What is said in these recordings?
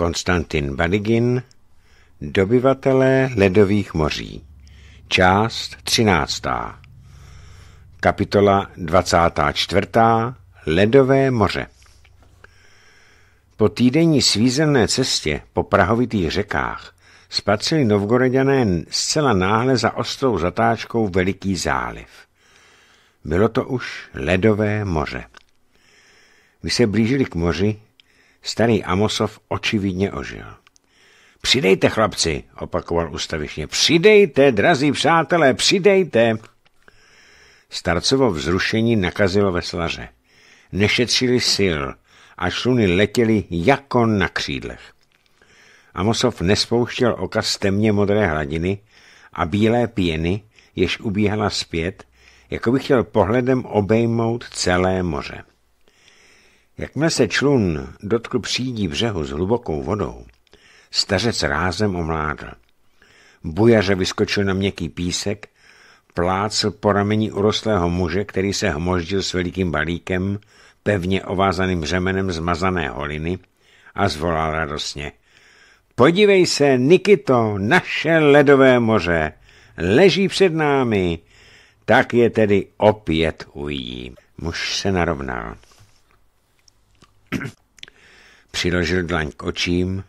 Konstantin Baligin. Dobyvatelé ledových moří, část 13. Kapitola 24. Ledové moře. Po týdenní svízelné cestě po prahovitých řekách spatřili novgorodané zcela náhle za ostrou zatáčkou veliký záliv. Bylo to už ledové moře. Když se blížili k moři, Starý Amosov očividně ožil. Přidejte, chlapci, opakoval ustavišně. Přidejte, drazí přátelé, přidejte. Starcovo vzrušení nakazilo veslaře. Nešetřili sil a šluny letěly jako na křídlech. Amosov nespouštěl oka z temně modré hladiny a bílé pěny, jež ubíhala zpět, jako by chtěl pohledem obejmout celé moře. Jakmile se člun dotkl přídí břehu s hlubokou vodou, stařec rázem omládl. Bujaře vyskočil na měkký písek, plácl po rameni urostlého muže, který se hmoždil s velikým balíkem, pevně ovázaným řemenem zmazané holiny a zvolal radostně. Podívej se, Nikito, naše ledové moře leží před námi, tak je tedy opět ují. Muž se narovnal. Přiložil dlaň k očím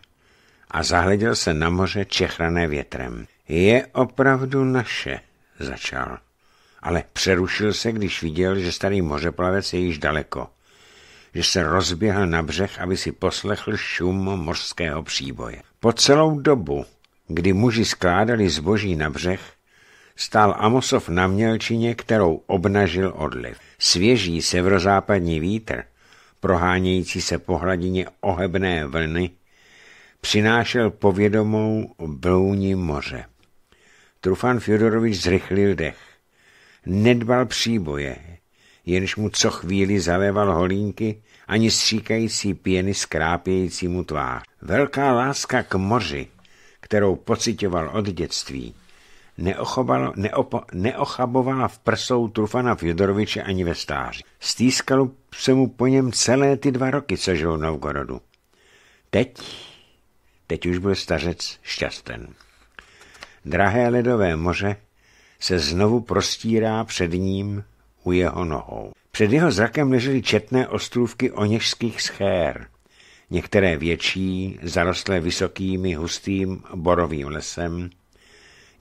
a zahleděl se na moře čechrané větrem. Je opravdu naše, začal. Ale přerušil se, když viděl, že starý mořeplavec je již daleko. Že se rozběhl na břeh, aby si poslechl šum mořského příboje. Po celou dobu, kdy muži skládali zboží na břeh, stál Amosov na mělčině, kterou obnažil odliv. Svěží severozápadní vítr prohánějící se po hladině ohebné vlny, přinášel povědomou blouní moře. Trufan Fjodorovič zrychlil dech. Nedbal příboje, jenž mu co chvíli zaléval holínky, ani stříkající pěny skrápějící mu tvář. Velká láska k moři, kterou pocitoval od dětství, neopo, neochabovala v prsou Trufana Fjodoroviče ani ve stáři. Stýskalo se mu po něm celé ty dva roky, co žil v Novgorodu. Teď, teď už byl stařec šťastný. Drahé ledové moře se znovu prostírá před ním u jeho nohou. Před jeho zrakem ležely četné ostrůvky oněžských schér, některé větší, zarostlé vysokými hustým borovým lesem,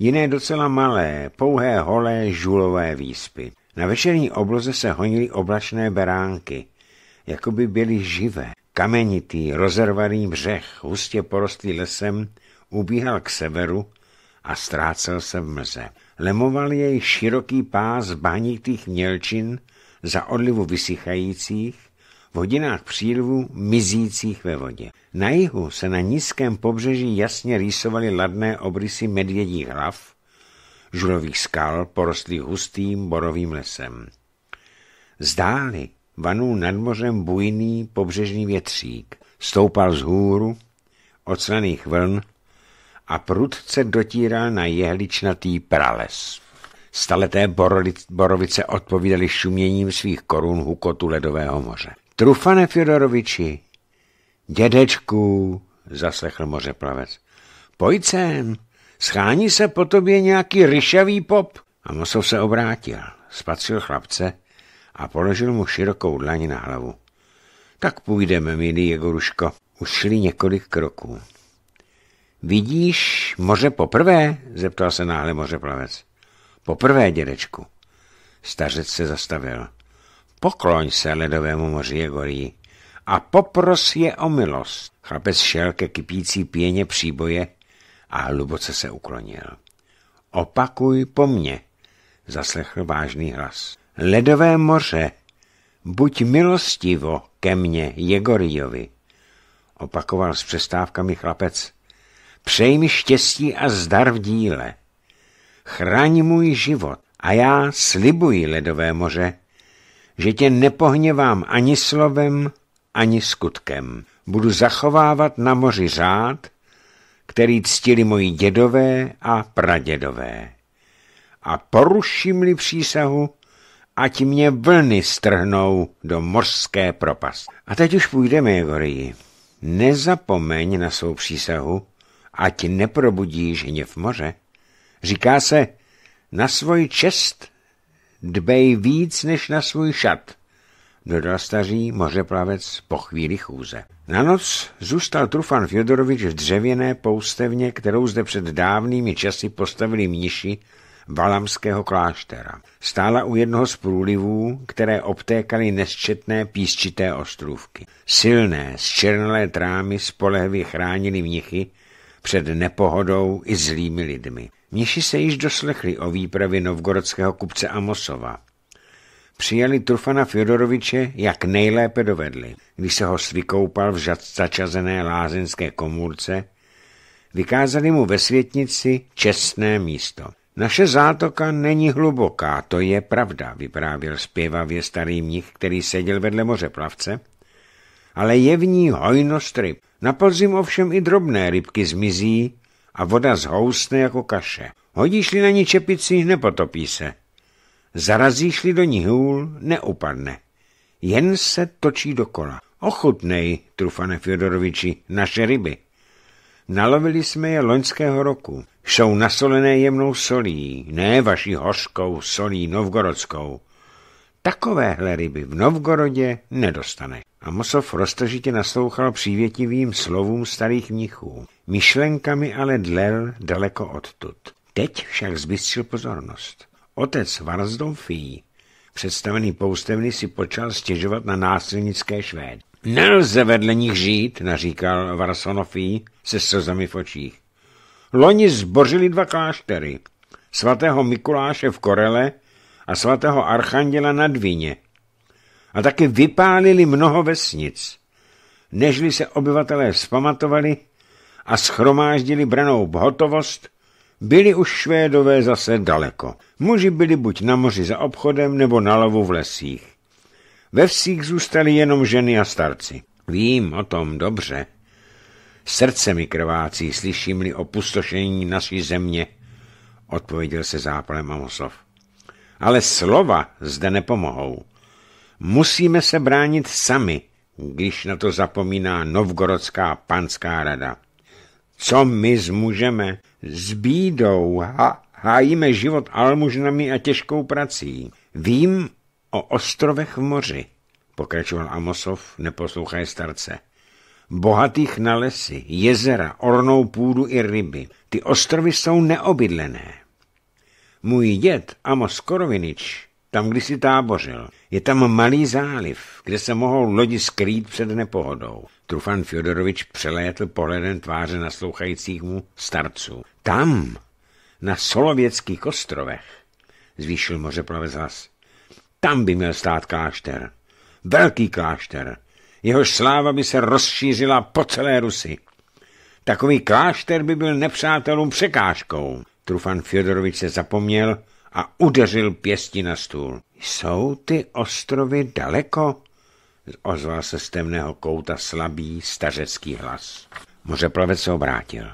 jiné docela malé, pouhé holé žulové výspy. Na večerní obloze se honily oblačné beránky, jako by byly živé. Kamenitý, rozervaný břeh, hustě porostlý lesem, ubíhal k severu a ztrácel se v mlze. Lemoval jej široký pás bahnitých mělčin za odlivu vysychajících, v hodinách přílivu mizících ve vodě. Na jihu se na nízkém pobřeží jasně rýsovaly ladné obrysy medvědích hlav, žulových skal porostlých hustým borovým lesem. Zdáli vanul nad mořem bujný pobřežní větřík, stoupal z hůru, oclených vln a prudce dotíral na jehličnatý prales. Staleté borovice odpovídaly šuměním svých korun hukotu ledového moře. Trufane Fjodoroviči, dědečku, zaslechl mořeplavec, pojď sem, schání se po tobě nějaký ryšavý pop. A Mosov se obrátil, spatřil chlapce a položil mu širokou dlaň na hlavu. Tak půjdeme, milý Jegoruško. Už šli několik kroků. Vidíš moře poprvé? zeptal se náhle mořeplavec. Poprvé, dědečku. Stařec se zastavil pokloň se ledovému moři Jegorí a popros je o milost. Chlapec šel ke kypící pěně příboje a hluboce se uklonil. Opakuj po mně, zaslechl vážný hlas. Ledové moře, buď milostivo ke mně, Jegoriovi, opakoval s přestávkami chlapec. Přej mi štěstí a zdar v díle. Chraň můj život a já slibuji ledové moře, že tě nepohněvám ani slovem, ani skutkem. Budu zachovávat na moři řád, který ctili moji dědové a pradědové. A poruším-li přísahu, ať mě vlny strhnou do mořské propasti. A teď už půjdeme, Jegorii. Nezapomeň na svou přísahu, ať neprobudíš hněv moře. Říká se, na svoji čest Dbej víc než na svůj šat, dodal staří mořeplavec po chvíli chůze. Na noc zůstal Trufan Fjodorovič v dřevěné poustevně, kterou zde před dávnými časy postavili mniši Valamského kláštera. Stála u jednoho z průlivů, které obtékaly nesčetné písčité ostrůvky. Silné, zčernalé trámy spolehvě chránili mnichy před nepohodou i zlými lidmi. Měši se již doslechli o výpravě novgorodského kupce Amosova. Přijali Trufana Fjodoroviče, jak nejlépe dovedli, když se ho svykoupal v žad začazené lázenské komůrce, vykázali mu ve světnici čestné místo. Naše zátoka není hluboká, to je pravda, vyprávěl zpěvavě starý mnich, který seděl vedle moře plavce. ale je v ní hojnost ryb. Na podzim ovšem i drobné rybky zmizí a voda zhoustne jako kaše. Hodíš-li na ní čepici, nepotopí se. Zarazíš-li do ní hůl, neupadne. Jen se točí dokola. Ochutnej, trufane Fjodoroviči, naše ryby. Nalovili jsme je loňského roku. Jsou nasolené jemnou solí, ne vaší hořkou solí novgorodskou. Takovéhle ryby v Novgorodě nedostane. Amosov roztržitě naslouchal přívětivým slovům starých mnichů. Myšlenkami ale dlel daleko odtud. Teď však zbystřil pozornost. Otec Varsdorfí, představený poustevny, si počal stěžovat na násilnické švédy. Nelze vedle nich žít, naříkal Varsonofí se slzami v očích. Loni zbořili dva kláštery, svatého Mikuláše v Korele a svatého Archanděla na Dvině. A taky vypálili mnoho vesnic. Nežli se obyvatelé vzpamatovali, a schromáždili branou hotovost, byli už Švédové zase daleko. Muži byli buď na moři za obchodem nebo na lovu v lesích. Ve vsích zůstali jenom ženy a starci. Vím o tom dobře. Srdce mi krvácí, slyším-li o pustošení naší země, odpověděl se zápalem Amosov. Ale slova zde nepomohou. Musíme se bránit sami, když na to zapomíná Novgorodská panská rada. Co my zmůžeme? S bídou a hájíme život almužnami a těžkou prací. Vím o ostrovech v moři, pokračoval Amosov, neposlouchaj starce. Bohatých na lesy, jezera, ornou půdu i ryby. Ty ostrovy jsou neobydlené. Můj děd Amos Korovinič tam kdysi tábořil. Je tam malý záliv, kde se mohou lodi skrýt před nepohodou. Trufan Fjodorovič přelétl pohledem tváře naslouchajících mu starců. Tam, na Solověckých ostrovech, zvýšil mořeplavec hlas. Tam by měl stát klášter. Velký klášter. Jehož sláva by se rozšířila po celé Rusy. Takový klášter by byl nepřátelům překážkou. Trufan Fjodorovič se zapomněl a udeřil pěsti na stůl. Jsou ty ostrovy daleko? ozval se z temného kouta slabý stařecký hlas. Mořeplavec se obrátil.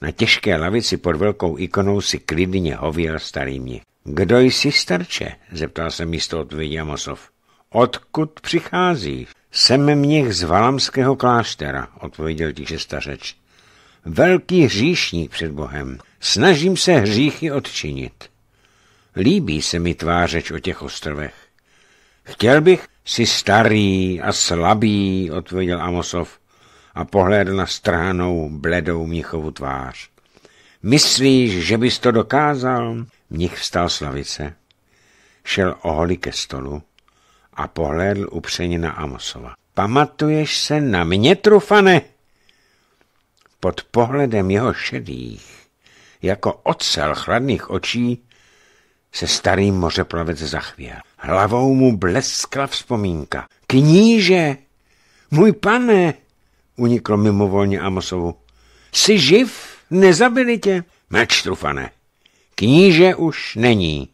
Na těžké lavici pod velkou ikonou si klidně hověl starý mě. Kdo jsi, starče? zeptal se místo odpovědi Amosov. Odkud přichází? Jsem měch z Valamského kláštera, odpověděl tiše stařeč. Velký hříšník před Bohem. Snažím se hříchy odčinit. Líbí se mi tvářeč o těch ostrovech. Chtěl bych, Jsi starý a slabý, odpověděl Amosov a pohlédl na strhanou, bledou Mnichovu tvář. Myslíš, že bys to dokázal? Mnich vstal z lavice, šel oholi ke stolu a pohlédl upřeně na Amosova. Pamatuješ se na mě, trufane? Pod pohledem jeho šedých, jako ocel chladných očí, se starý mořeplavec zachvěl. Hlavou mu bleskla vzpomínka. Kníže! Můj pane! Uniklo mimovolně Amosovu. Jsi živ? Nezabili tě? Mlč, trufane. Kníže už není.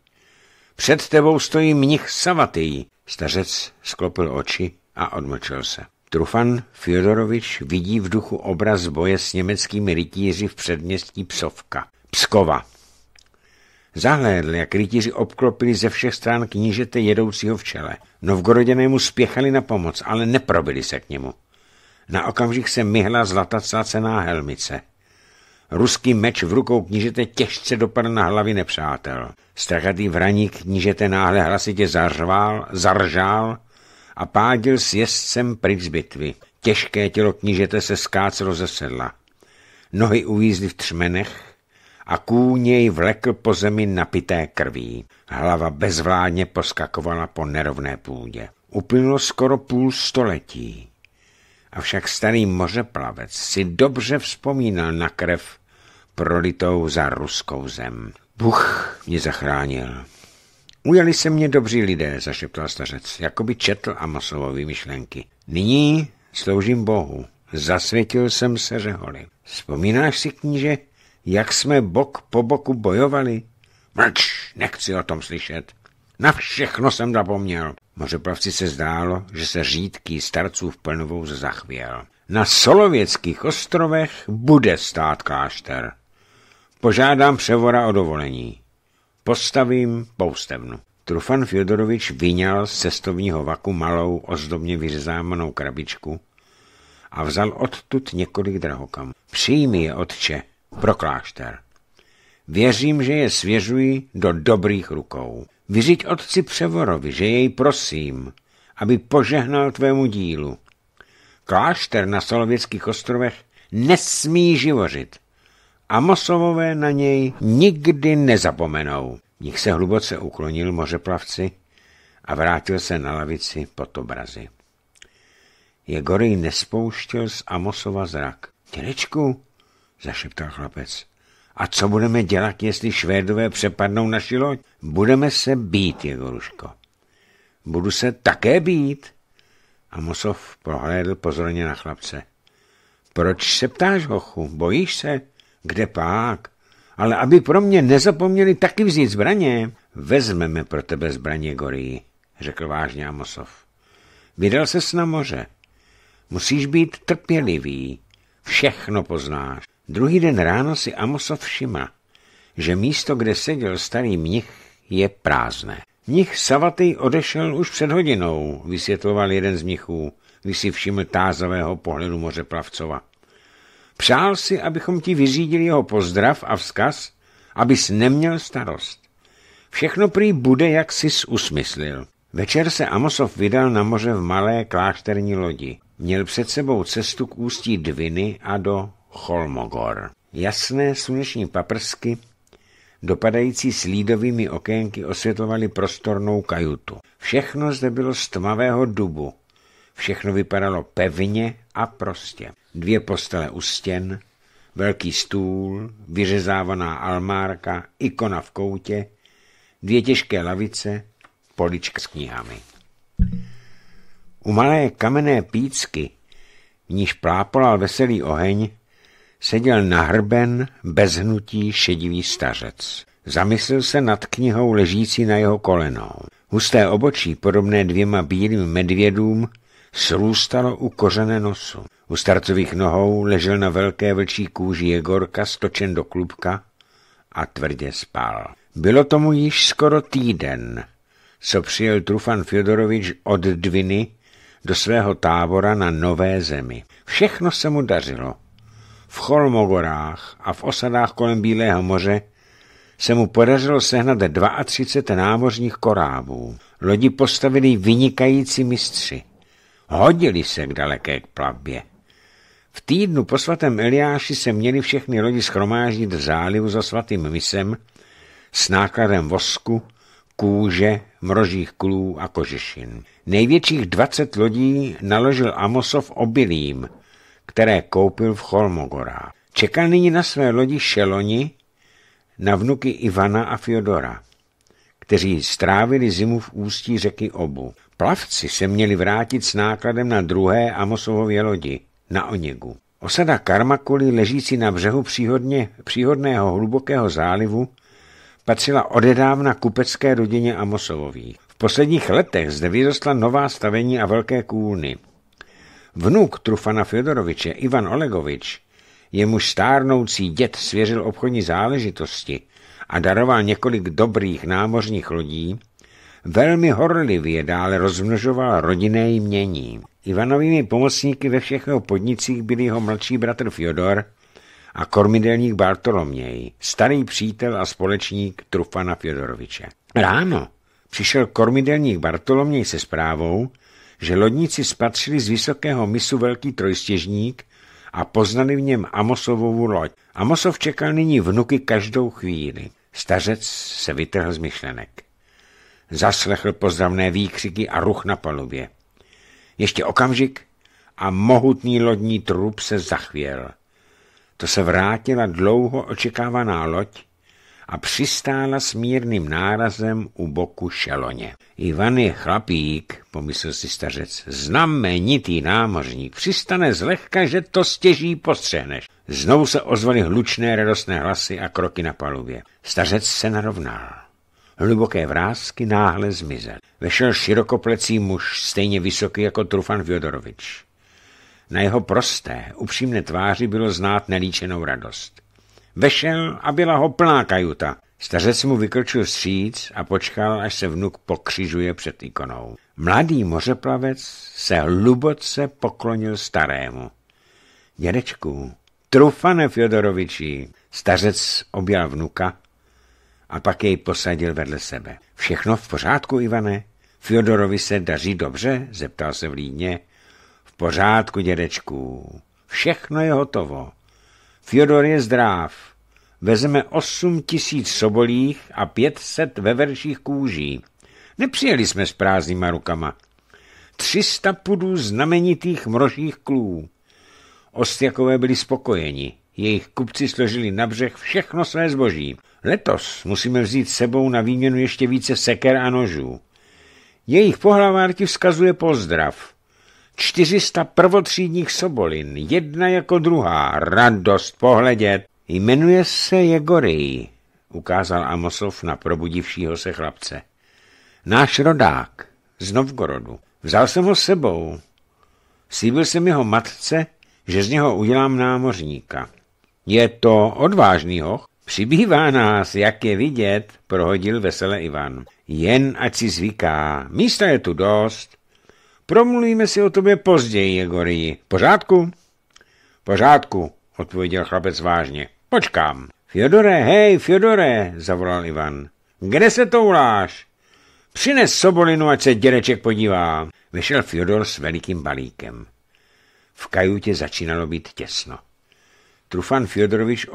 Před tebou stojí mnich savatý. Stařec sklopil oči a odmlčel se. Trufan Fyodorovič vidí v duchu obraz boje s německými rytíři v předměstí Psovka. Pskova. Zahlédl, jak rytíři obklopili ze všech stran knížete jedoucího v čele. mu spěchali na pomoc, ale neprobili se k němu. Na okamžik se myhla cená helmice. Ruský meč v rukou knížete těžce dopadl na hlavy nepřátel. Strachatý vraník knížete náhle hlasitě zařval, zaržál a pádil s jezdcem pryč z bitvy. Těžké tělo knížete se skácelo ze sedla. Nohy uvízly v třmenech, a kůň jej vlekl po zemi napité krví. Hlava bezvládně poskakovala po nerovné půdě. Uplynulo skoro půl století. Avšak starý mořeplavec si dobře vzpomínal na krev prolitou za ruskou zem. Bůh mě zachránil. Ujali se mě dobří lidé, zašeptal stařec, jako by četl Amosovovy myšlenky. Nyní sloužím Bohu. Zasvětil jsem se řeholi. Vzpomínáš si, kníže, jak jsme bok po boku bojovali? Mlč, nechci o tom slyšet. Na všechno jsem zapomněl. Mořeplavci se zdálo, že se řídký starců v plnovou zachvěl. Na Solověckých ostrovech bude stát klášter. Požádám převora o dovolení. Postavím poustevnu. Trufan Fjodorovič vyňal z cestovního vaku malou, ozdobně vyřezámanou krabičku a vzal odtud několik drahokamů. Přijmi je, otče, pro klášter. Věřím, že je svěřuji do dobrých rukou. Vyřiď otci Převorovi, že jej prosím, aby požehnal tvému dílu. Klášter na Solověckých ostrovech nesmí živořit. A Mosovové na něj nikdy nezapomenou. Nich se hluboce uklonil mořeplavci a vrátil se na lavici pod obrazy. Jegory nespouštěl z Amosova zrak. Dědečku, zašeptal chlapec. A co budeme dělat, jestli Švédové přepadnou naši loď? Budeme se být, Jegoruško. Budu se také být. A Mosov prohlédl pozorně na chlapce. Proč se ptáš, hochu? Bojíš se? Kde pak? Ale aby pro mě nezapomněli taky vzít zbraně. Vezmeme pro tebe zbraně, Gorý, řekl vážně Amosov. Vydal ses na moře. Musíš být trpělivý. Všechno poznáš. Druhý den ráno si Amosov všima, že místo, kde seděl starý mnich, je prázdné. Mnich Savatý odešel už před hodinou, vysvětloval jeden z mnichů, když si všiml tázavého pohledu moře Plavcova. Přál si, abychom ti vyřídili jeho pozdrav a vzkaz, abys neměl starost. Všechno prý bude, jak jsi usmyslil. Večer se Amosov vydal na moře v malé klášterní lodi. Měl před sebou cestu k ústí Dviny a do Cholmogor. Jasné sluneční paprsky, dopadající s lídovými okénky, osvětlovaly prostornou kajutu. Všechno zde bylo z tmavého dubu. Všechno vypadalo pevně a prostě. Dvě postele u stěn, velký stůl, vyřezávaná almárka, ikona v koutě, dvě těžké lavice, polička s knihami. U malé kamenné pícky, v níž plápolal veselý oheň, seděl nahrben, bez hnutí, šedivý stařec. Zamyslil se nad knihou ležící na jeho koleno. Husté obočí, podobné dvěma bílým medvědům, srůstalo u kořené nosu. U starcových nohou ležel na velké vlčí kůži Jegorka stočen do klubka a tvrdě spal. Bylo tomu již skoro týden, co přijel Trufan Fjodorovič od Dviny do svého tábora na Nové zemi. Všechno se mu dařilo v Cholmogorách a v osadách kolem Bílého moře se mu podařilo sehnat 32 námořních korábů. Lodi postavili vynikající mistři. Hodili se k daleké k plavbě. V týdnu po svatém Eliáši se měli všechny lodi schromáždit v zálivu za svatým misem s nákladem vosku, kůže, mrožích klů a kožešin. Největších 20 lodí naložil Amosov obilím – které koupil v Cholmogorá. Čekal nyní na své lodi Šeloni, na vnuky Ivana a Fiodora, kteří strávili zimu v ústí řeky Obu. Plavci se měli vrátit s nákladem na druhé Amosovově lodi, na Oněgu. Osada Karmakoli, ležící na břehu příhodně, příhodného hlubokého zálivu, patřila odedávna kupecké rodině Amosovových. V posledních letech zde vyrostla nová stavení a velké kůlny. Vnuk Trufana Fjodoroviče, Ivan Olegovič, jemuž stárnoucí dět svěřil obchodní záležitosti a daroval několik dobrých námořních lodí, velmi horlivě dále rozmnožoval rodinné jmění. Ivanovými pomocníky ve všech jeho podnicích byl jeho mladší bratr Fjodor a kormidelník Bartoloměj, starý přítel a společník Trufana Fjodoroviče. Ráno přišel kormidelník Bartoloměj se zprávou, že lodníci spatřili z vysokého misu velký trojstěžník a poznali v něm Amosovovu loď. Amosov čekal nyní vnuky každou chvíli. Stařec se vytrhl z myšlenek. Zaslechl pozdravné výkřiky a ruch na palubě. Ještě okamžik a mohutný lodní trup se zachvěl. To se vrátila dlouho očekávaná loď a přistála s mírným nárazem u boku šeloně. Ivan je chlapík, pomyslel si stařec, znamenitý námořník, přistane zlehka, že to stěží postřehneš. Znovu se ozvaly hlučné radostné hlasy a kroky na palubě. Stařec se narovnal. Hluboké vrázky náhle zmizel. Vešel širokoplecí muž, stejně vysoký jako Trufan Fjodorovič. Na jeho prosté, upřímné tváři bylo znát nelíčenou radost. Vešel a byla ho plná kajuta. Stařec mu vykročil stříc a počkal, až se vnuk pokřižuje před ikonou. Mladý mořeplavec se hluboce poklonil starému. Dědečku, trufane Fjodoroviči, stařec objal vnuka a pak jej posadil vedle sebe. Všechno v pořádku, Ivane? Fjodorovi se daří dobře? zeptal se vlídně. V pořádku, dědečku, všechno je hotovo. Fyodor je zdráv. Vezeme osm tisíc sobolích a pětset veverších kůží. Nepřijeli jsme s prázdnýma rukama. Třista pudů znamenitých mrožích klů. Ostjakové byli spokojeni. Jejich kupci složili na břeh všechno své zboží. Letos musíme vzít sebou na výměnu ještě více seker a nožů. Jejich ti vzkazuje pozdrav. 400 prvotřídních sobolin, jedna jako druhá, radost pohledět. Jmenuje se Jegory, ukázal Amosov na probudivšího se chlapce. Náš rodák, z Novgorodu. Vzal jsem ho sebou. Slíbil jsem jeho matce, že z něho udělám námořníka. Je to odvážný hoch, Přibývá nás, jak je vidět, prohodil vesele Ivan. Jen ať si zvyká, místa je tu dost, Promluvíme si o tobě později, Jegorii. Pořádku? Pořádku, odpověděl chlapec vážně. Počkám. Fjodore, hej, Fjodore, zavolal Ivan. Kde se to uláš? Přines sobolinu, ať se dědeček podívá. Vyšel Fjodor s velikým balíkem. V kajutě začínalo být těsno. Trufan Fjodorovič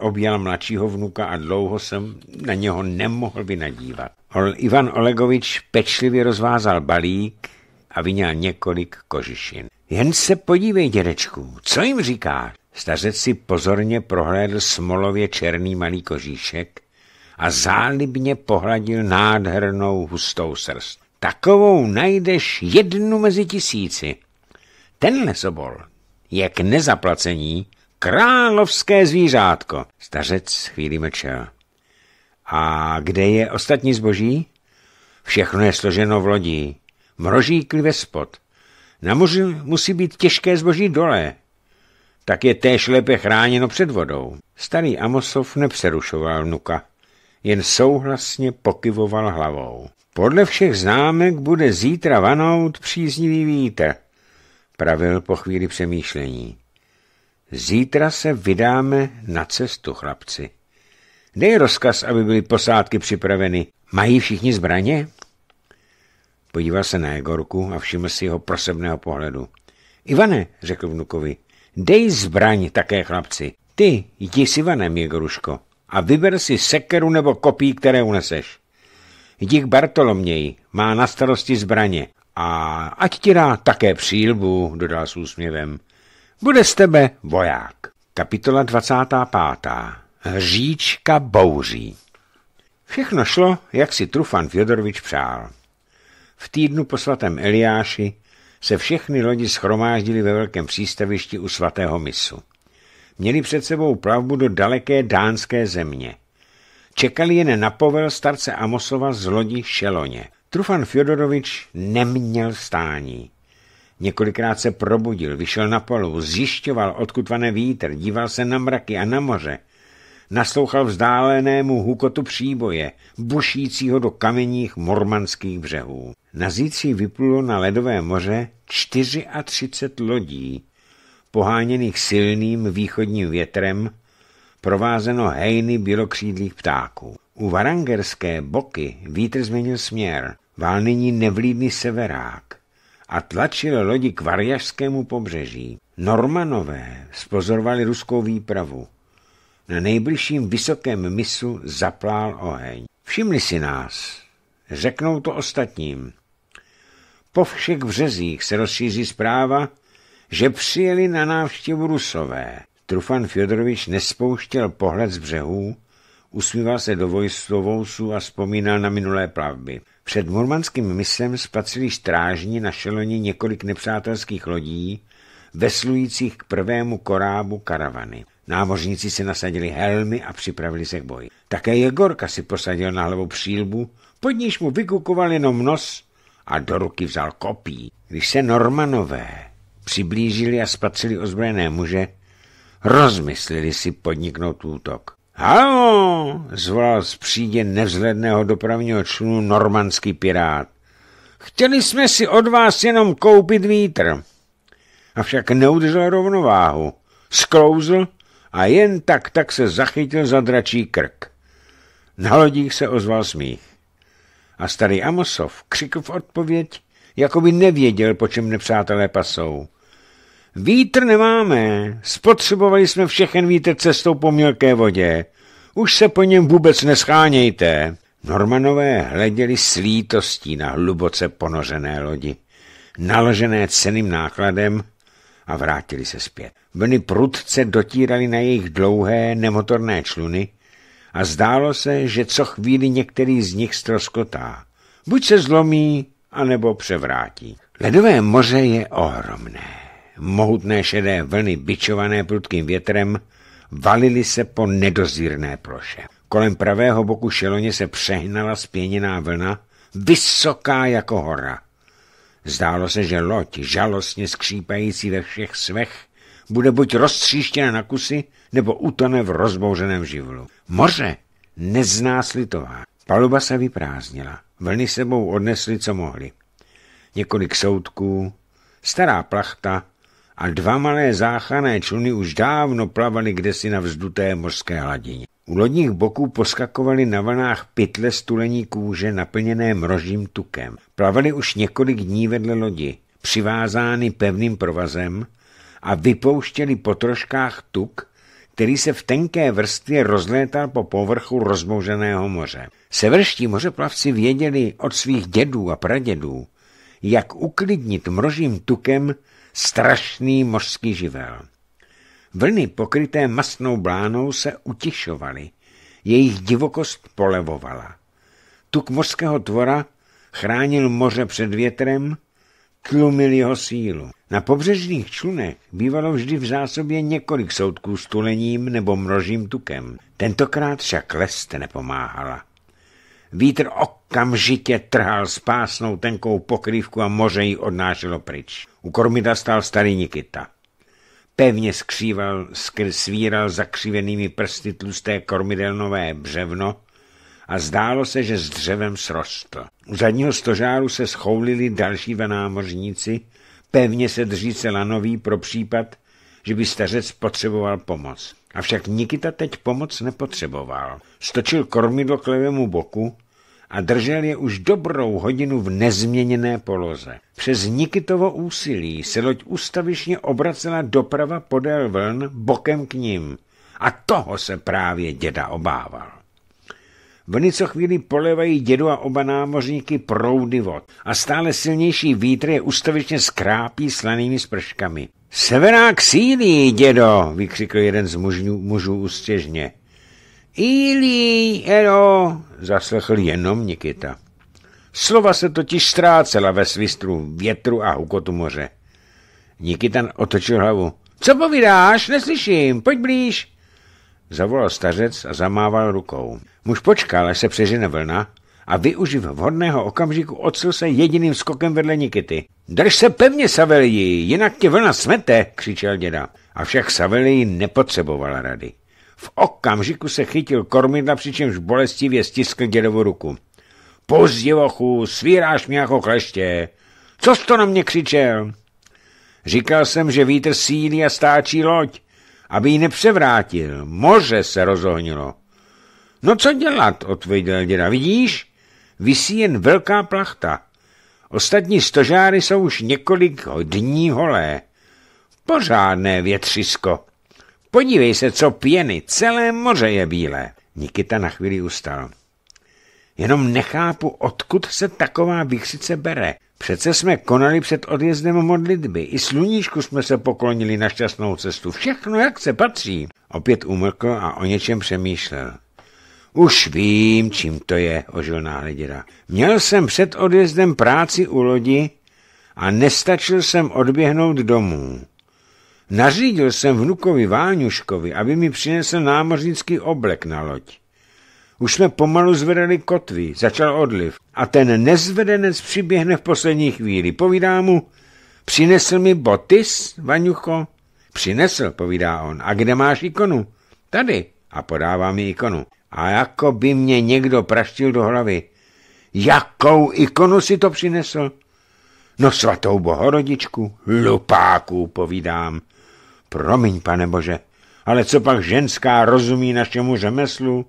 objal mladšího vnuka a dlouho jsem na něho nemohl vynadívat. Ivan Olegovič pečlivě rozvázal balík, a vyněl několik kožišin. Jen se podívej, dědečku, co jim říkáš? Stařec si pozorně prohlédl smolově černý malý kožíšek a zálibně pohladil nádhernou hustou srst. Takovou najdeš jednu mezi tisíci. Tenhle sobol je k nezaplacení královské zvířátko. Stařec chvíli mlčel. A kde je ostatní zboží? Všechno je složeno v lodí mroží klivě spod. Na moři musí být těžké zboží dole. Tak je též lépe chráněno před vodou. Starý Amosov nepřerušoval vnuka, jen souhlasně pokyvoval hlavou. Podle všech známek bude zítra vanout příznivý vítr, pravil po chvíli přemýšlení. Zítra se vydáme na cestu, chlapci. Dej rozkaz, aby byly posádky připraveny. Mají všichni zbraně? Podíval se na Jegorku a všiml si jeho prosebného pohledu. Ivane, řekl vnukovi, dej zbraň také chlapci. Ty jdi s Ivanem, Jegoruško, a vyber si sekeru nebo kopí, které uneseš. Jdi k Bartoloměji, má na starosti zbraně. A ať ti dá také přílbu, dodal s úsměvem. Bude z tebe voják. Kapitola 25. Hříčka bouří. Všechno šlo, jak si Trufan Fjodorovič přál. V týdnu po svatém Eliáši se všechny lodi schromáždili ve velkém přístavišti u svatého misu. Měli před sebou plavbu do daleké dánské země. Čekali jen na povel starce Amosova z lodi Šeloně. Trufan Fjodorovič neměl stání. Několikrát se probudil, vyšel na polu, zjišťoval, odkud vane vítr, díval se na mraky a na moře. Naslouchal vzdálenému hukotu příboje, bušícího do kamenních mormanských břehů. Na zítří vyplulo na ledové moře 34 lodí, poháněných silným východním větrem, provázeno hejny bělokřídlých ptáků. U varangerské boky vítr změnil směr, vál nyní nevlídný severák a tlačil lodi k varjařskému pobřeží. Normanové spozorovali ruskou výpravu. Na nejbližším vysokém misu zaplál oheň. Všimli si nás, řeknou to ostatním. Po všech březích se rozšíří zpráva, že přijeli na návštěvu Rusové. Trufan Fjodorovič nespouštěl pohled z břehů, usmíval se do vojstovouců a vzpomínal na minulé plavby. Před murmanským misem spatřili strážní na šeloni několik nepřátelských lodí, veslujících k prvému korábu karavany. Námořníci si nasadili helmy a připravili se k boji. Také Jegorka si posadil na hlavu přílbu, pod níž mu vykukoval jenom nos a do ruky vzal kopí. Když se Normanové přiblížili a spatřili ozbrojené muže, rozmyslili si podniknout útok. Halo, zvolal z přídě nevzhledného dopravního člunu normanský pirát. Chtěli jsme si od vás jenom koupit vítr. Avšak neudržel rovnováhu. Sklouzl a jen tak tak se zachytil za dračí krk. Na lodích se ozval smích. A starý Amosov křikl v odpověď, jako by nevěděl, po čem nepřátelé pasou. Vítr nemáme, spotřebovali jsme všechen vítr cestou po mělké vodě. Už se po něm vůbec neschánějte. Normanové hleděli s lítostí na hluboce ponořené lodi, naložené ceným nákladem a vrátili se zpět. Vlny prudce dotírali na jejich dlouhé nemotorné čluny a zdálo se, že co chvíli některý z nich stroskotá. Buď se zlomí, anebo převrátí. Ledové moře je ohromné. Mohutné šedé vlny, bičované prudkým větrem, valily se po nedozírné ploše. Kolem pravého boku šeloně se přehnala spěněná vlna, vysoká jako hora. Zdálo se, že loď, žalostně skřípající ve všech svech, bude buď roztříštěna na kusy, nebo utone v rozbouřeném živlu. Moře nezná slitová. Paluba se vyprázdnila. Vlny sebou odnesly, co mohly. Několik soudků, stará plachta a dva malé záchané čluny už dávno plavaly kdesi na vzduté mořské hladině. U lodních boků poskakovaly na vlnách pytle stulení kůže naplněné mrožím tukem. Plavali už několik dní vedle lodi, přivázány pevným provazem a vypouštěli po troškách tuk, který se v tenké vrstvě rozlétal po povrchu rozmouženého moře. Severští mořeplavci věděli od svých dědů a pradědů, jak uklidnit mrožím tukem strašný mořský živel. Vlny pokryté masnou blánou se utišovaly, jejich divokost polevovala. Tuk mořského tvora chránil moře před větrem, tlumil jeho sílu. Na pobřežných člunech bývalo vždy v zásobě několik soudků s tulením nebo mrožím tukem. Tentokrát však lest nepomáhala. Vítr okamžitě trhal spásnou tenkou pokrývku a moře ji odnášelo pryč. U kormidla stál starý Nikita. Pevně skříval, skr, svíral zakřivenými prsty tlusté kormidelnové břevno a zdálo se, že s dřevem srostl. U zadního stožáru se schoulili další dva námořníci, pevně se držíce lanový pro případ, že by stařec potřeboval pomoc. Avšak Nikita teď pomoc nepotřeboval. Stočil kormidlo k levému boku a držel je už dobrou hodinu v nezměněné poloze. Přes Nikitovo úsilí se loď ustavišně obracela doprava podél vln bokem k ním. A toho se právě děda obával. Vlny co chvíli polevají dědu a oba námořníky proudy vod a stále silnější vítr je ustavičně skrápí slanými sprškami. Severák sílí, dědo, vykřikl jeden z mužňů, mužů ústěžně. Ilí, jedo, zaslechl jenom Nikita. Slova se totiž ztrácela ve svistru větru a hukotu moře. Nikitan otočil hlavu. Co povídáš? Neslyším, pojď blíž. Zavolal stařec a zamával rukou. Muž počkal, až se přežene vlna a využiv vhodného okamžiku odsil se jediným skokem vedle Nikity. Drž se pevně, Savelji, jinak tě vlna smete, křičel děda. Avšak Savelji nepotřebovala rady. V okamžiku se chytil kormidla, přičemž bolestivě stiskl dědovu ruku. Pozd, svíráš mě jako kleště. Co jsi to na mě křičel? Říkal jsem, že vítr sílí a stáčí loď aby ji nepřevrátil. Moře se rozohnilo. No co dělat, odpověděl děda. Vidíš, vysí jen velká plachta. Ostatní stožáry jsou už několik dní holé. Pořádné větřisko. Podívej se, co pěny, celé moře je bílé. Nikita na chvíli ustal. Jenom nechápu, odkud se taková vychřice bere, Přece jsme konali před odjezdem modlitby. I sluníčku jsme se poklonili na šťastnou cestu. Všechno, jak se patří. Opět umlkl a o něčem přemýšlel. Už vím, čím to je, ožil náhleděra. Měl jsem před odjezdem práci u lodi a nestačil jsem odběhnout domů. Nařídil jsem vnukovi Váňuškovi, aby mi přinesl námořnický oblek na loď. Už jsme pomalu zvedali kotvy, začal odliv. A ten nezvedenec přiběhne v poslední chvíli. Povídá mu, přinesl mi botis, Vaňucho? Přinesl, povídá on. A kde máš ikonu? Tady. A podává mi ikonu. A jako by mě někdo praštil do hlavy. Jakou ikonu si to přinesl? No svatou bohorodičku, lupáku, povídám. Promiň, pane bože, ale co pak ženská rozumí našemu řemeslu?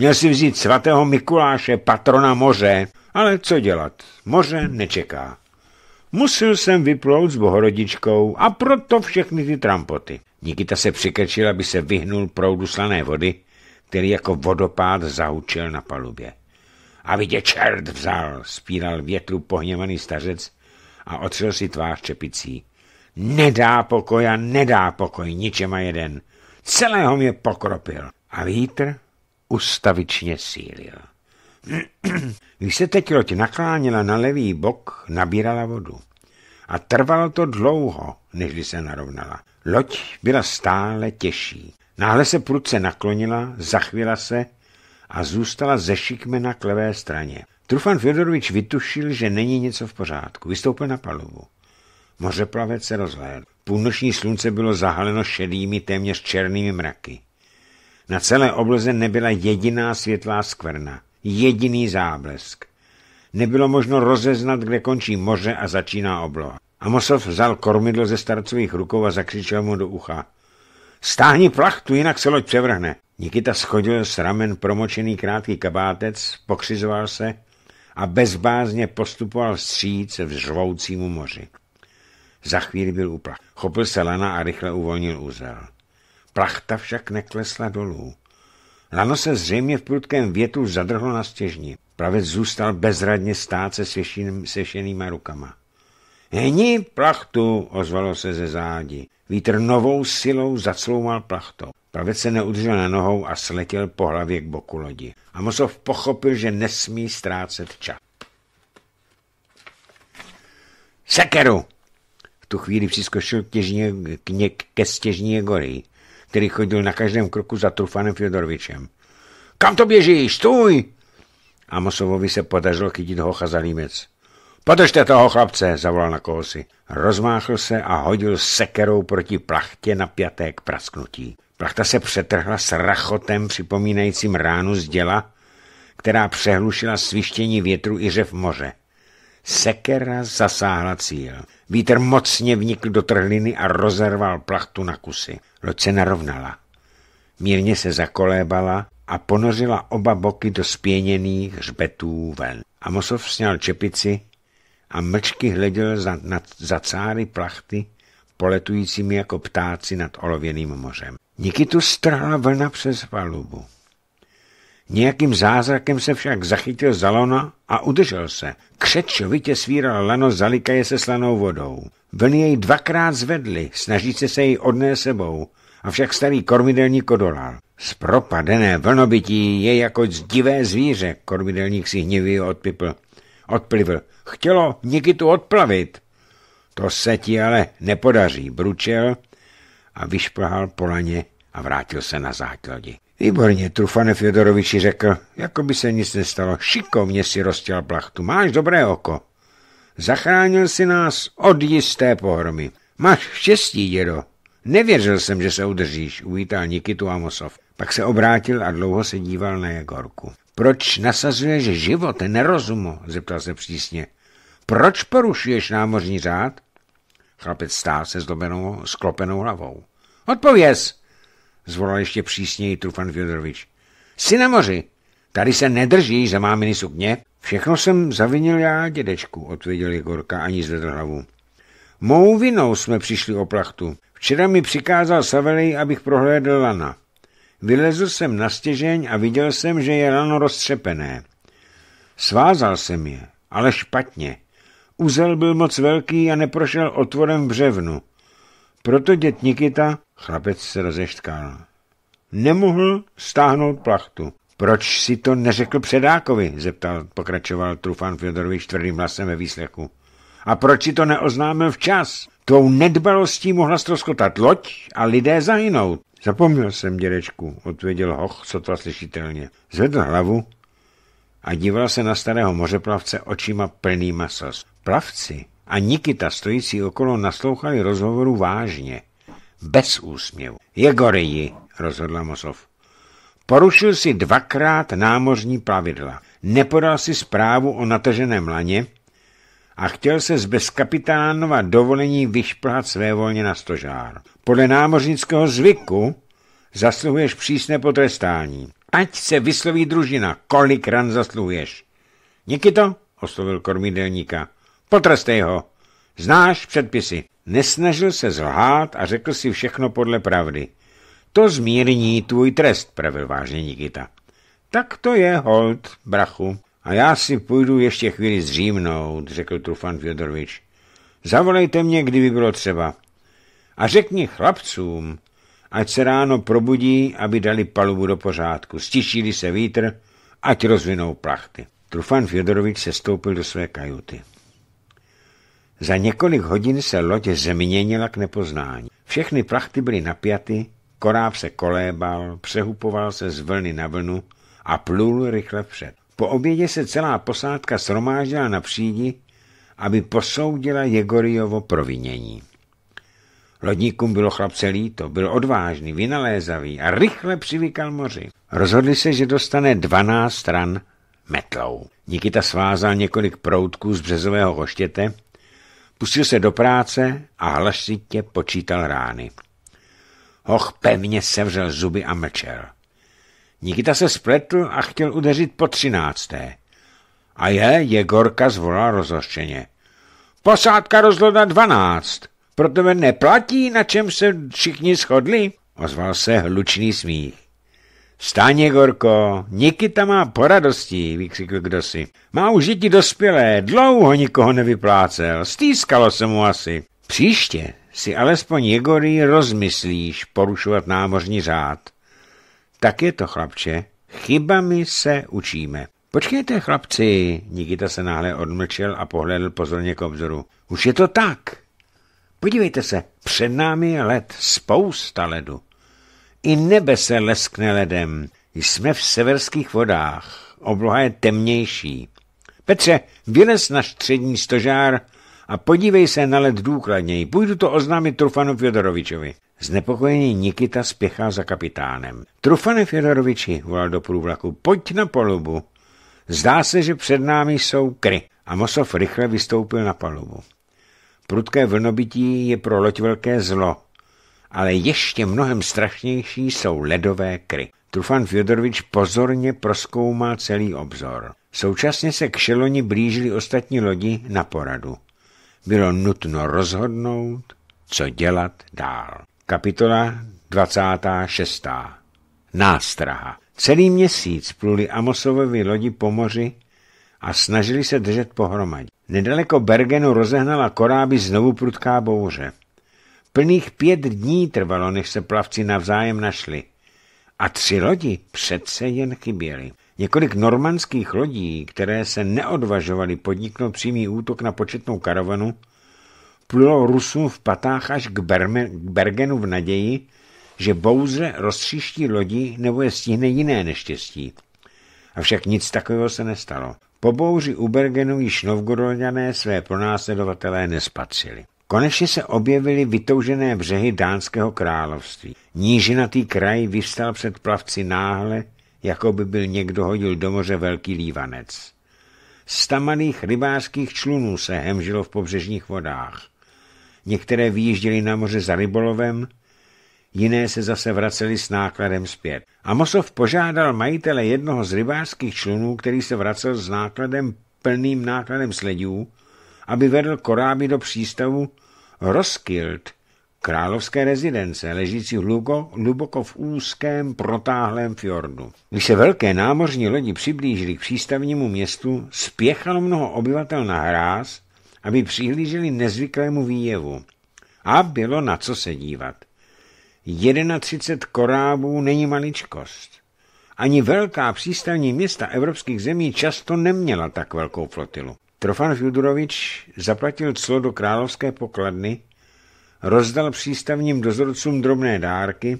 Měl si vzít svatého Mikuláše, patrona moře, ale co dělat, moře nečeká. Musel jsem vyplout s bohorodičkou a proto všechny ty trampoty. Nikita se přikrčil, aby se vyhnul proudu slané vody, který jako vodopád zaučil na palubě. A vidě čert vzal, spíral větru pohněvaný stařec a otřel si tvář čepicí. Nedá pokoja, nedá pokoj, ničema jeden. Celého mě pokropil. A vítr ustavičně sílil. Když se teď loď nakláněla na levý bok, nabírala vodu. A trvalo to dlouho, než se narovnala. Loď byla stále těžší. Náhle se prudce naklonila, zachvěla se a zůstala ze na k levé straně. Trufan Fjodorovič vytušil, že není něco v pořádku. Vystoupil na palubu. Mořeplavec se rozhlédl. Půlnoční slunce bylo zahaleno šedými, téměř černými mraky. Na celé obloze nebyla jediná světlá skvrna, jediný záblesk. Nebylo možno rozeznat, kde končí moře a začíná obloha. Amosov vzal kormidlo ze starcových rukou a zakřičel mu do ucha. Stáhni plachtu, jinak se loď převrhne. Nikita schodil s ramen promočený krátký kabátec, pokřizoval se a bezbázně postupoval stříc v žvoucímu moři. Za chvíli byl uplach. Chopil se lana a rychle uvolnil úzel. Plachta však neklesla dolů. Lano se zřejmě v prudkém větu zadrhlo na stěžni. Pravec zůstal bezradně stát se svěšeným, svěšenýma rukama. Hni plachtu, ozvalo se ze zádi. Vítr novou silou zacloumal plachtou. Pravec se neudržel na nohou a sletěl po hlavě k boku lodi. A Mosov pochopil, že nesmí ztrácet čas. Sekeru! V tu chvíli přiskočil k těžně, k ně, ke stěžní gory který chodil na každém kroku za Trufanem Fjodorovičem. Kam to běžíš? Stůj! Amosovovi se podařilo chytit hocha za límec. Podržte toho chlapce, zavolal na koho si. Rozmáchl se a hodil sekerou proti plachtě pjaté k prasknutí. Plachta se přetrhla s rachotem připomínajícím ránu z děla, která přehlušila svištění větru i řev moře. Sekera zasáhla cíl. Vítr mocně vnikl do trhliny a rozerval plachtu na kusy. Loď se narovnala. Mírně se zakolébala a ponořila oba boky do spěněných hřbetů ven. Amosov sněl čepici a mlčky hleděl za, nad, za cáry plachty, poletujícími jako ptáci nad olověným mořem. Nikitu strhla vlna přes palubu. Nějakým zázrakem se však zachytil za lona a udržel se. Křečovitě svíral lano, zalikaje se slanou vodou. Vlny jej dvakrát zvedly, snaží se jej odné sebou, avšak starý kormidelník odolal. Z propadené vlnobytí je jako divé zvíře, kormidelník si hněvý odpipl. Odplivl. Chtělo Nikitu odplavit. To se ti ale nepodaří, bručel a vyšplhal po laně a vrátil se na základě. Výborně, Trufane Fjodoroviči řekl, jako by se nic nestalo. Šikovně si roztěl plachtu, máš dobré oko. Zachránil si nás od jisté pohromy. Máš štěstí, dědo. Nevěřil jsem, že se udržíš, uvítal Nikitu Amosov. Pak se obrátil a dlouho se díval na Jegorku. Proč nasazuješ život, nerozumo, zeptal se přísně. Proč porušuješ námořní řád? Chlapec stál se zlobenou, sklopenou hlavou. Odpověz! zvolal ještě přísněji Trufan Fjodorovič. Jsi na moři, tady se nedrží za máminy sukně. Všechno jsem zavinil já, dědečku, odpověděl Jegorka ani zvedl hlavu. Mou vinou jsme přišli o plachtu. Včera mi přikázal Savelej, abych prohlédl lana. Vylezl jsem na stěžeň a viděl jsem, že je lano roztřepené. Svázal jsem je, ale špatně. Uzel byl moc velký a neprošel otvorem břevnu. Proto dět Nikita Chlapec se rozeštkal. Nemohl stáhnout plachtu. Proč si to neřekl předákovi? zeptal, pokračoval Trufan Fyodorovič tvrdým hlasem ve výslechu. A proč si to neoznámil včas? Tou nedbalostí mohla stroskotat loď a lidé zahynout. Zapomněl jsem, dědečku, odpověděl hoch sotva slyšitelně. Zvedl hlavu a díval se na starého mořeplavce očima plnýma slz. Plavci a Nikita stojící okolo naslouchali rozhovoru vážně. Bez úsměvu. Jegoriji, rozhodla Mosov. Porušil si dvakrát námořní plavidla. Nepodal si zprávu o nataženém laně a chtěl se z bezkapitánova dovolení vyšplhat své volně na stožár. Podle námořnického zvyku zasluhuješ přísné potrestání. Ať se vysloví družina, kolik ran zasluhuješ. Nikito, oslovil kormidelníka, potrestej ho. Znáš předpisy. Nesnažil se zlhát a řekl si všechno podle pravdy. To zmírní tvůj trest, pravil vážně Nikita. Tak to je, hold, brachu. A já si půjdu ještě chvíli zřímnout, řekl Trufan Fjodorovič. Zavolejte mě, kdyby bylo třeba. A řekni chlapcům, ať se ráno probudí, aby dali palubu do pořádku. Stišili se vítr, ať rozvinou plachty. Trufan Fjodorovič se stoupil do své kajuty. Za několik hodin se loď změnila k nepoznání. Všechny plachty byly napjaty, koráb se kolébal, přehupoval se z vlny na vlnu a plul rychle vpřed. Po obědě se celá posádka sromáždila na přídi, aby posoudila Jegoriovo provinění. Lodníkům bylo chlapce líto, byl odvážný, vynalézavý a rychle přivykal moři. Rozhodli se, že dostane 12 stran metlou. Nikita svázal několik proutků z březového oštěte Pustil se do práce a hlasitě počítal rány. Hoch pevně sevřel zuby a mlčel. Nikita se spletl a chtěl udeřit po třinácté. A je, Jegorka zvolal rozhořčeně. Posádka rozhodla dvanáct. Pro tebe neplatí, na čem se všichni shodli? Ozval se hlučný smích. Stáně Gorko, Nikita má poradosti, radosti, vykřikl kdosi. Má už děti dospělé, dlouho nikoho nevyplácel, stýskalo se mu asi. Příště si alespoň Jegory rozmyslíš porušovat námořní řád. Tak je to, chlapče, chybami se učíme. Počkejte, chlapci, Nikita se náhle odmlčel a pohledl pozorně k obzoru. Už je to tak. Podívejte se, před námi je led, spousta ledu. I nebe se leskne ledem, jsme v severských vodách, obloha je temnější. Petře, vylez na střední stožár a podívej se na led důkladněji. Půjdu to oznámit Trufanu Fjodorovičovi. Znepokojený Nikita spěchá za kapitánem. Trufane Fjodoroviči, volal do průvlaku, pojď na polubu. Zdá se, že před námi jsou kry. A Mosov rychle vystoupil na palubu. Prudké vlnobití je pro loď velké zlo ale ještě mnohem strašnější jsou ledové kry. Trufan Fjodorovič pozorně proskoumá celý obzor. Současně se k šeloni blížili ostatní lodi na poradu. Bylo nutno rozhodnout, co dělat dál. Kapitola 26. Nástraha. Celý měsíc pluli Amosovovi lodi po moři a snažili se držet pohromadě. Nedaleko Bergenu rozehnala koráby znovu prudká bouře. Plných pět dní trvalo, než se plavci navzájem našli. A tři lodi přece jen chyběly. Několik normandských lodí, které se neodvažovaly podniknout přímý útok na početnou karavanu, plulo Rusům v patách až k, Berme, k Bergenu v naději, že bouře roztříští lodi nebo je stihne jiné neštěstí. Avšak nic takového se nestalo. Po bouři u Bergenu již novgorodňané své pronásledovatelé nespatřili. Konečně se objevily vytoužené břehy dánského království. Nížinatý kraj vystal před plavci náhle, jako by byl někdo hodil do moře velký lívanec. Stamaných rybářských člunů se hemžilo v pobřežních vodách. Některé vyjížděly na moře za rybolovem, jiné se zase vraceli s nákladem zpět. Amosov požádal majitele jednoho z rybářských člunů, který se vracel s nákladem plným nákladem sledů, aby vedl koráby do přístavu Roskild, královské rezidence, ležící hluko, hluboko v úzkém protáhlém fjordu. Když se velké námořní lodi přiblížili k přístavnímu městu, spěchalo mnoho obyvatel na hráz, aby přihlíželi nezvyklému výjevu. A bylo na co se dívat. 31 korábů není maličkost. Ani velká přístavní města evropských zemí často neměla tak velkou flotilu. Trofan Fjodorovič zaplatil clo do královské pokladny, rozdal přístavním dozorcům drobné dárky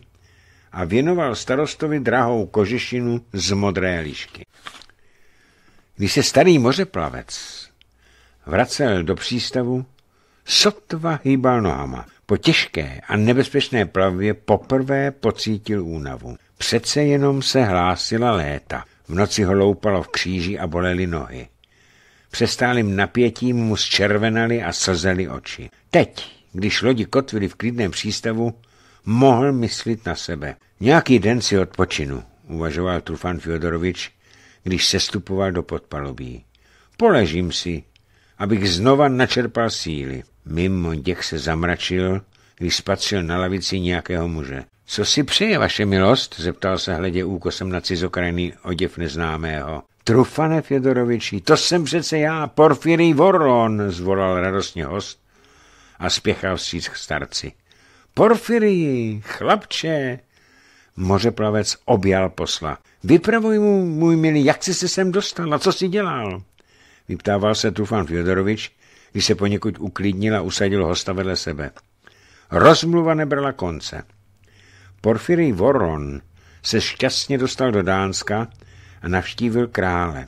a věnoval starostovi drahou kožešinu z modré lišky. Když se starý mořeplavec vracel do přístavu, sotva hýbal nohama. Po těžké a nebezpečné plavbě poprvé pocítil únavu. Přece jenom se hlásila léta. V noci ho loupalo v kříži a bolely nohy. Přestálým napětím mu zčervenali a slzely oči. Teď, když lodi kotvili v klidném přístavu, mohl myslit na sebe. Nějaký den si odpočinu, uvažoval Trufan Fyodorovič, když sestupoval do podpalobí. Poležím si, abych znova načerpal síly. Mimo děk se zamračil, když spatřil na lavici nějakého muže. Co si přeje vaše milost? zeptal se hledě úkosem na cizokrajný oděv neznámého. Trufane Fedoroviči, to jsem přece já, Porfirý Voron, zvolal radostně host a spěchal si k starci. Porfirý, chlapče! Mořeplavec objal posla. Vypravuj mu, můj milý, jak jsi se sem dostal a co jsi dělal? Vyptával se Trufan Fjodorovič, když se poněkud uklidnil a usadil hosta vedle sebe. Rozmluva nebrala konce. Porfirý Voron se šťastně dostal do Dánska, a navštívil krále.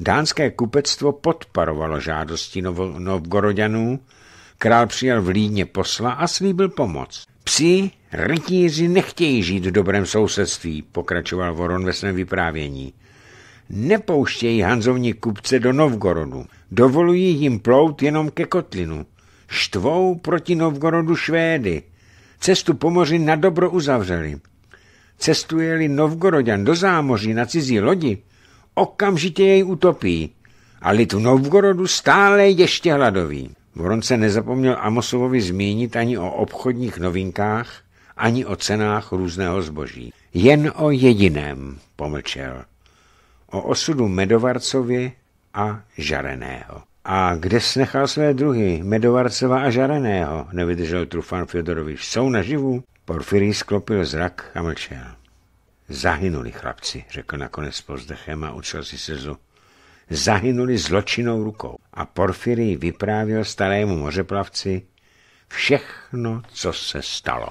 Dánské kupectvo podparovalo žádosti nov- Novgorodanů, král přijal v Líně posla a slíbil pomoc. Psi, rytíři nechtějí žít v dobrém sousedství, pokračoval Voron ve svém vyprávění. Nepouštějí hanzovní kupce do Novgorodu, dovolují jim plout jenom ke kotlinu. Štvou proti Novgorodu Švédy. Cestu po moři na dobro uzavřeli. Cestuje-li Novgorodan do zámoří na cizí lodi, okamžitě jej utopí a lid v Novgorodu stále ještě hladový. Voron se nezapomněl Amosovovi zmínit ani o obchodních novinkách, ani o cenách různého zboží. Jen o jediném pomlčel. O osudu Medovarcovi a Žareného. A kde snechal své druhy, Medovarcova a Žareného, nevydržel Trufan Fjodorovič. Jsou naživu? Porfiry sklopil zrak a mlčel. Zahynuli chlapci, řekl nakonec s pozdechem a učil si slzu. Zahynuli zločinou rukou. A Porfiry vyprávěl starému mořeplavci všechno, co se stalo.